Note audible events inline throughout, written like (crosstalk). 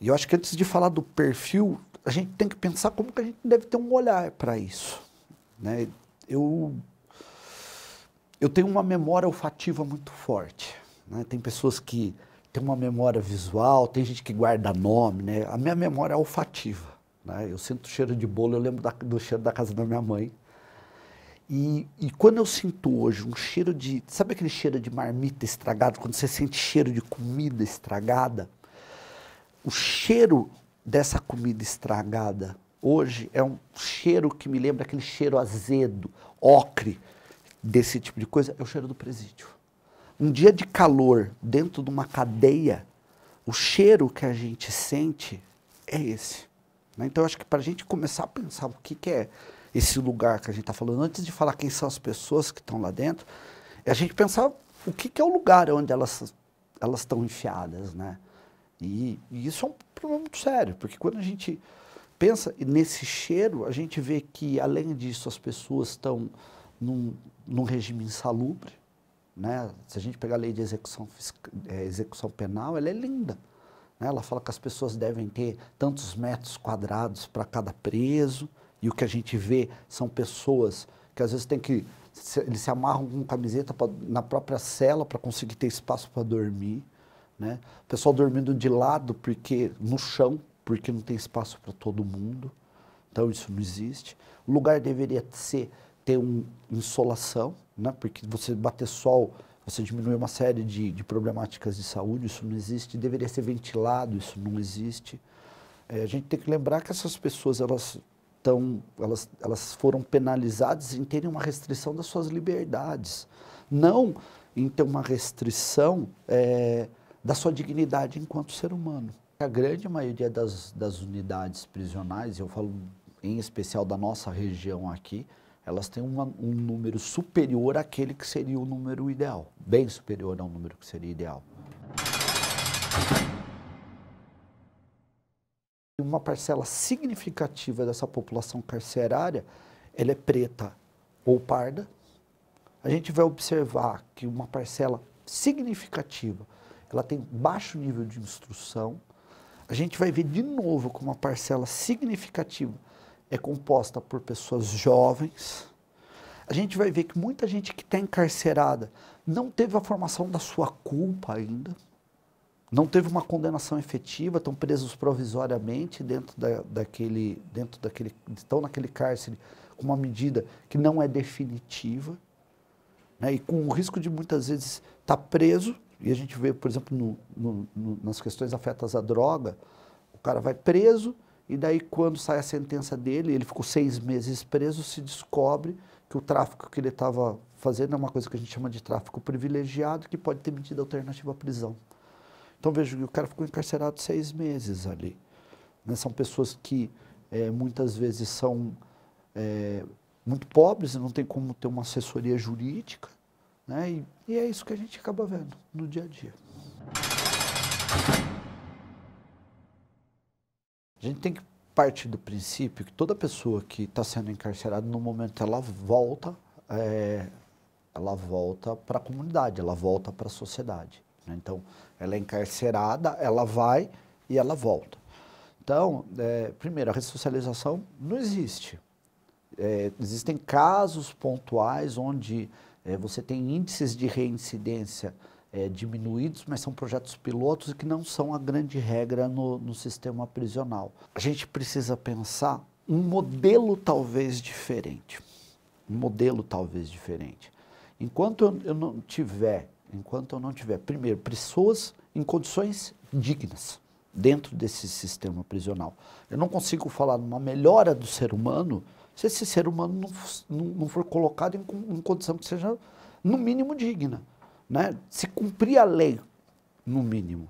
E eu acho que antes de falar do perfil, a gente tem que pensar como que a gente deve ter um olhar para isso. Né? Eu, eu tenho uma memória olfativa muito forte. Né? Tem pessoas que têm uma memória visual, tem gente que guarda nome. Né? A minha memória é olfativa. Né? Eu sinto cheiro de bolo, eu lembro da, do cheiro da casa da minha mãe. E, e, quando eu sinto hoje um cheiro de. Sabe aquele cheiro de marmita estragada? Quando você sente cheiro de comida estragada? O cheiro dessa comida estragada hoje é um cheiro que me lembra aquele cheiro azedo, ocre, desse tipo de coisa, é o cheiro do presídio. Um dia de calor dentro de uma cadeia, o cheiro que a gente sente é esse. Né? Então, acho que para a gente começar a pensar o que, que é esse lugar que a gente está falando, antes de falar quem são as pessoas que estão lá dentro, é a gente pensar o que, que é o lugar onde elas elas estão enfiadas, né? E, e isso é um problema muito sério, porque quando a gente pensa nesse cheiro, a gente vê que, além disso, as pessoas estão num, num regime insalubre. Né? Se a gente pegar a lei de execução, é, execução penal, ela é linda. Né? Ela fala que as pessoas devem ter tantos metros quadrados para cada preso, e o que a gente vê são pessoas que às vezes têm que. Se, eles se amarram com camiseta pra, na própria cela para conseguir ter espaço para dormir. Né? O pessoal dormindo de lado porque no chão, porque não tem espaço para todo mundo. Então isso não existe. O lugar deveria ser ter um insolação, né? Porque você bater sol, você diminui uma série de, de problemáticas de saúde. Isso não existe. Deveria ser ventilado. Isso não existe. É, a gente tem que lembrar que essas pessoas elas estão, elas, elas foram penalizadas em terem uma restrição das suas liberdades, não em ter uma restrição é, da sua dignidade enquanto ser humano. A grande maioria das, das unidades prisionais, eu falo em especial da nossa região aqui, elas têm uma, um número superior àquele que seria o número ideal, bem superior ao número que seria ideal. Uma parcela significativa dessa população carcerária, ela é preta ou parda. A gente vai observar que uma parcela significativa ela tem baixo nível de instrução. A gente vai ver de novo como uma parcela significativa é composta por pessoas jovens. A gente vai ver que muita gente que está encarcerada não teve a formação da sua culpa ainda, não teve uma condenação efetiva, estão presos provisoriamente dentro da, daquele, dentro daquele, estão naquele cárcere com uma medida que não é definitiva, né, e com o risco de muitas vezes estar tá preso e a gente vê, por exemplo, no, no, no, nas questões afetas à droga, o cara vai preso e daí quando sai a sentença dele, ele ficou seis meses preso, se descobre que o tráfico que ele estava fazendo é uma coisa que a gente chama de tráfico privilegiado, que pode ter medida alternativa à prisão. Então veja, o cara ficou encarcerado seis meses ali. Né? São pessoas que é, muitas vezes são é, muito pobres, não tem como ter uma assessoria jurídica, né? e e é isso que a gente acaba vendo no dia a dia. A gente tem que partir do princípio que toda pessoa que está sendo encarcerada, no momento ela volta, é, ela volta para a comunidade, ela volta para a sociedade. Né? Então, ela é encarcerada, ela vai e ela volta. Então, é, primeiro, a ressocialização não existe. É, existem casos pontuais onde é, você tem índices de reincidência é, diminuídos, mas são projetos pilotos que não são a grande regra no, no sistema prisional. A gente precisa pensar um modelo talvez diferente. Um modelo talvez diferente. Enquanto eu, eu não tiver, enquanto eu não tiver, primeiro, pessoas em condições dignas dentro desse sistema prisional. Eu não consigo falar numa melhora do ser humano se esse ser humano não, não for colocado em, em condição que seja, no mínimo, digna. Né? Se cumprir a lei, no mínimo.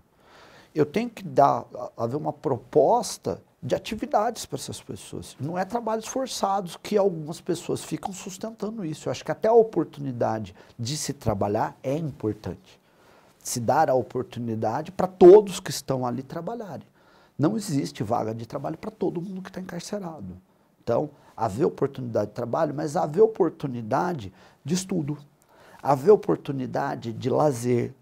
Eu tenho que dar, haver uma proposta de atividades para essas pessoas. Não é trabalhos forçados que algumas pessoas ficam sustentando isso. Eu acho que até a oportunidade de se trabalhar é importante. Se dar a oportunidade para todos que estão ali trabalharem. Não existe vaga de trabalho para todo mundo que está encarcerado. Então, haver oportunidade de trabalho, mas haver oportunidade de estudo, haver oportunidade de lazer,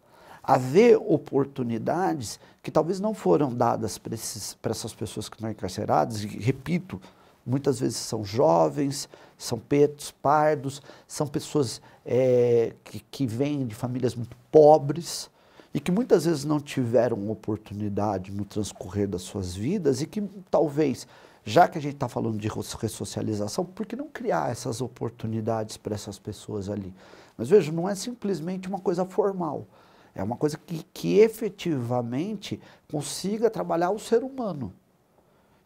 haver oportunidades que talvez não foram dadas para essas pessoas que estão encarceradas, e, repito, muitas vezes são jovens, são pretos, pardos, são pessoas é, que, que vêm de famílias muito pobres, e que muitas vezes não tiveram oportunidade no transcorrer das suas vidas e que talvez, já que a gente está falando de ressocialização, por que não criar essas oportunidades para essas pessoas ali? Mas veja, não é simplesmente uma coisa formal, é uma coisa que, que efetivamente consiga trabalhar o ser humano.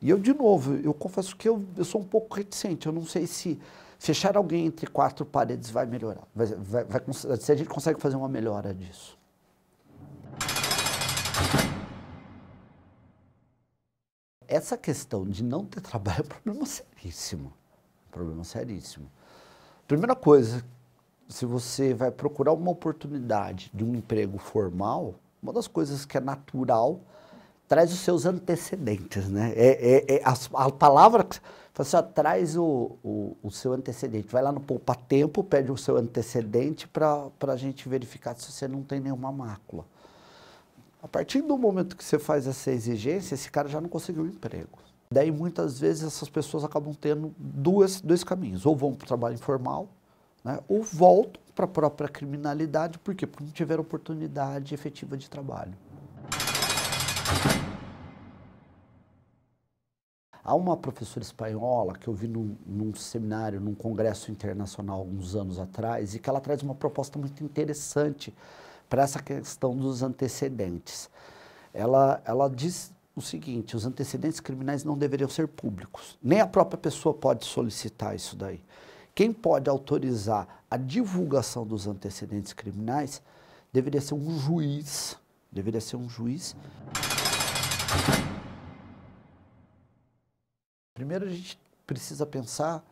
E eu, de novo, eu confesso que eu, eu sou um pouco reticente, eu não sei se fechar alguém entre quatro paredes vai melhorar, vai, vai, vai, se a gente consegue fazer uma melhora disso. essa questão de não ter (laughs) trabalho é um problema seríssimo. Um problema seríssimo. Primeira coisa, se você vai procurar uma oportunidade de um emprego formal, uma das coisas que é natural traz os seus antecedentes, né? É, é, é a, a, palavra que você assim, traz o, o, o, seu antecedente. Vai lá no poupa tempo, pede o seu antecedente para a gente verificar se você não tem nenhuma mácula. A partir do momento que você faz essa exigência, esse cara já não conseguiu emprego. Daí, muitas vezes, essas pessoas acabam tendo duas, dois caminhos. Ou vão para o trabalho informal, né, ou voltam para a própria criminalidade. Por quê? Porque não tiveram oportunidade efetiva de trabalho. Há uma professora espanhola que eu vi num, num, seminário, num congresso internacional alguns anos atrás, e que ela traz uma proposta muito interessante para essa questão dos antecedentes. Ela, ela diz o seguinte: os antecedentes criminais não deveriam ser públicos. Nem a própria pessoa pode solicitar isso daí. Quem pode autorizar a divulgação dos antecedentes criminais deveria ser um juiz. Deveria ser um juiz. Primeiro a gente precisa pensar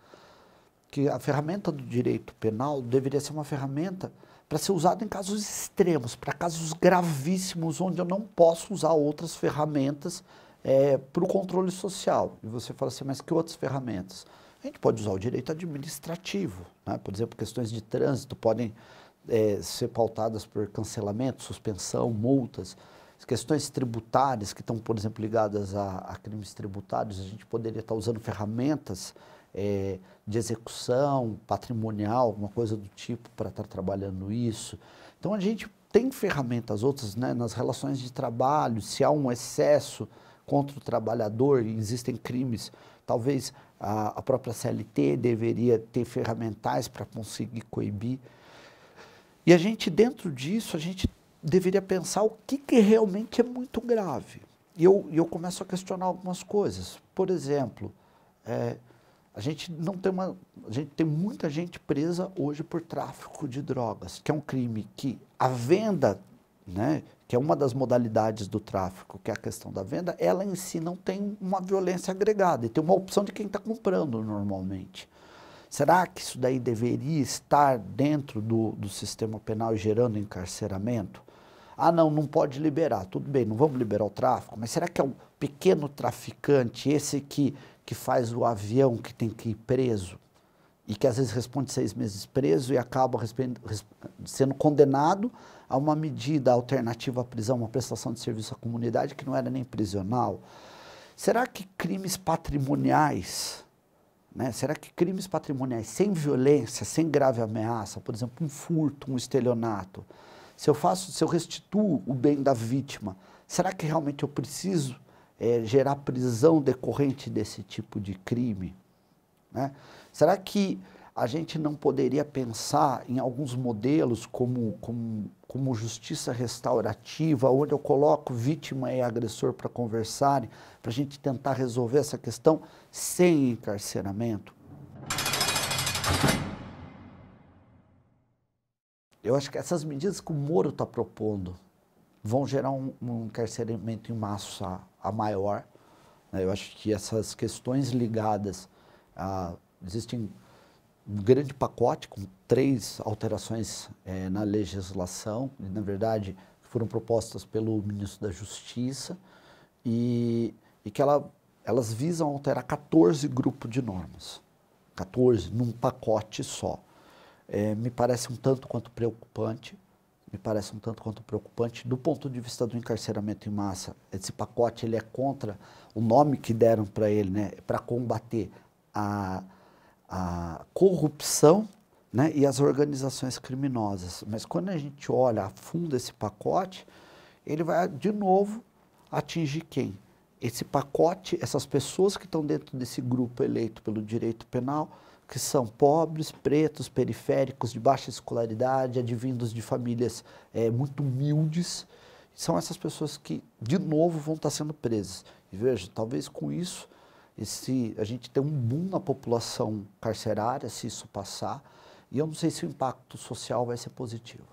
que a ferramenta do direito penal deveria ser uma ferramenta para ser usado em casos extremos, para casos gravíssimos, onde eu não posso usar outras ferramentas é, para o controle social. E você fala assim, mas que outras ferramentas? A gente pode usar o direito administrativo, né? por exemplo, questões de trânsito podem é, ser pautadas por cancelamento, suspensão, multas. As questões tributárias que estão, por exemplo, ligadas a, a crimes tributários, a gente poderia estar usando ferramentas é, de execução patrimonial, alguma coisa do tipo, para estar tá trabalhando isso. Então a gente tem ferramentas outras né, nas relações de trabalho, se há um excesso contra o trabalhador, existem crimes, talvez a, a própria CLT deveria ter ferramentais para conseguir coibir. E a gente, dentro disso, a gente deveria pensar o que, que realmente é muito grave. E eu, eu começo a questionar algumas coisas. Por exemplo, é, a gente não tem uma, a gente tem muita gente presa hoje por tráfico de drogas, que é um crime que a venda, né, que é uma das modalidades do tráfico, que é a questão da venda, ela em si não tem uma violência agregada e tem uma opção de quem está comprando normalmente. Será que isso daí deveria estar dentro do, do sistema penal gerando encarceramento? Ah, não, não pode liberar. Tudo bem, não vamos liberar o tráfico, mas será que é um pequeno traficante, esse que, que faz o avião que tem que ir preso? E que às vezes responde seis meses preso e acaba sendo condenado a uma medida alternativa à prisão, uma prestação de serviço à comunidade que não era nem prisional. Será que crimes patrimoniais, né? será que crimes patrimoniais sem violência, sem grave ameaça, por exemplo, um furto, um estelionato, se eu faço, se eu restituo o bem da vítima, será que realmente eu preciso é, gerar prisão decorrente desse tipo de crime? Né? Será que a gente não poderia pensar em alguns modelos como, como, como justiça restaurativa, onde eu coloco vítima e agressor para conversarem, para a gente tentar resolver essa questão sem encarceramento? Eu acho que essas medidas que o Moro está propondo vão gerar um, um encarceramento em massa a, maior. Né? Eu acho que essas questões ligadas a. Existem um grande pacote com três alterações é, na legislação, e, na verdade foram propostas pelo ministro da Justiça, e, e que ela, elas visam alterar 14 grupos de normas. 14 num pacote só é, me parece um tanto quanto preocupante, me parece um tanto quanto preocupante do ponto de vista do encarceramento em massa. Esse pacote ele é contra o nome que deram para ele, né, para combater a, a corrupção né, e as organizações criminosas. Mas quando a gente olha a fundo esse pacote, ele vai de novo atingir quem? Esse pacote, essas pessoas que estão dentro desse grupo eleito pelo direito penal, que são pobres, pretos, periféricos, de baixa escolaridade, advindos de famílias é, muito humildes. São essas pessoas que, de novo, vão estar sendo presas. E veja, talvez com isso, esse, a gente tenha um boom na população carcerária, se isso passar, e eu não sei se o impacto social vai ser positivo.